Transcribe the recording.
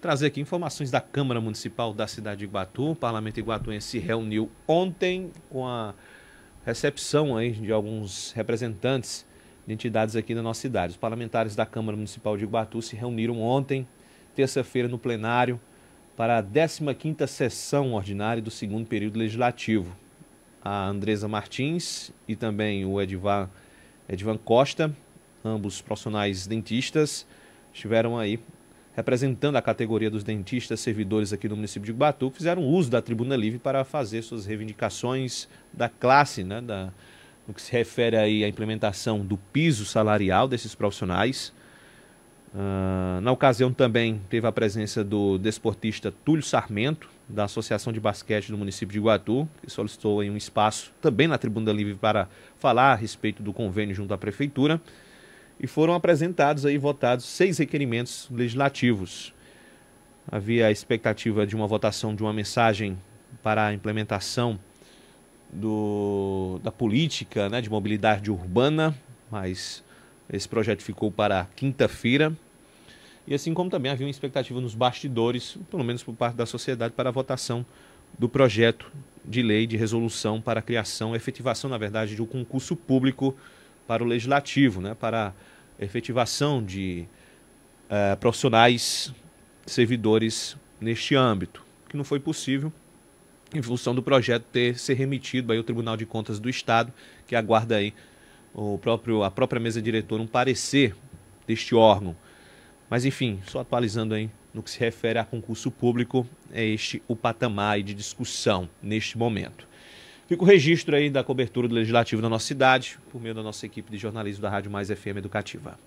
trazer aqui informações da Câmara Municipal da cidade de Iguatu. O parlamento iguatuense se reuniu ontem com a recepção aí de alguns representantes de entidades aqui da nossa cidade. Os parlamentares da Câmara Municipal de Iguatu se reuniram ontem, terça-feira, no plenário, para a 15 sessão ordinária do segundo período legislativo. A Andresa Martins e também o Edvan, Edvan Costa, ambos profissionais dentistas, estiveram aí representando a categoria dos dentistas servidores aqui do município de Ubatuba, fizeram uso da tribuna livre para fazer suas reivindicações da classe, né, da, no que se refere aí à implementação do piso salarial desses profissionais. Uh, na ocasião também teve a presença do desportista Túlio Sarmento, da Associação de Basquete do município de Iguatu, que solicitou um espaço também na Tribuna Livre para falar a respeito do convênio junto à Prefeitura e foram apresentados aí votados seis requerimentos legislativos. Havia a expectativa de uma votação de uma mensagem para a implementação do, da política né, de mobilidade urbana, mas esse projeto ficou para quinta-feira. E assim como também havia uma expectativa nos bastidores, pelo menos por parte da sociedade, para a votação do projeto de lei de resolução para a criação, efetivação, na verdade, de um concurso público para o legislativo, né, para efetivação de eh, profissionais servidores neste âmbito, que não foi possível em função do projeto ter ser remetido aí ao Tribunal de Contas do Estado, que aguarda aí o próprio a própria mesa diretora um parecer deste órgão. Mas enfim, só atualizando aí no que se refere a concurso público, é este o patamar de discussão neste momento. Fica o registro aí da cobertura do Legislativo na nossa cidade, por meio da nossa equipe de jornalismo da Rádio Mais FM Educativa.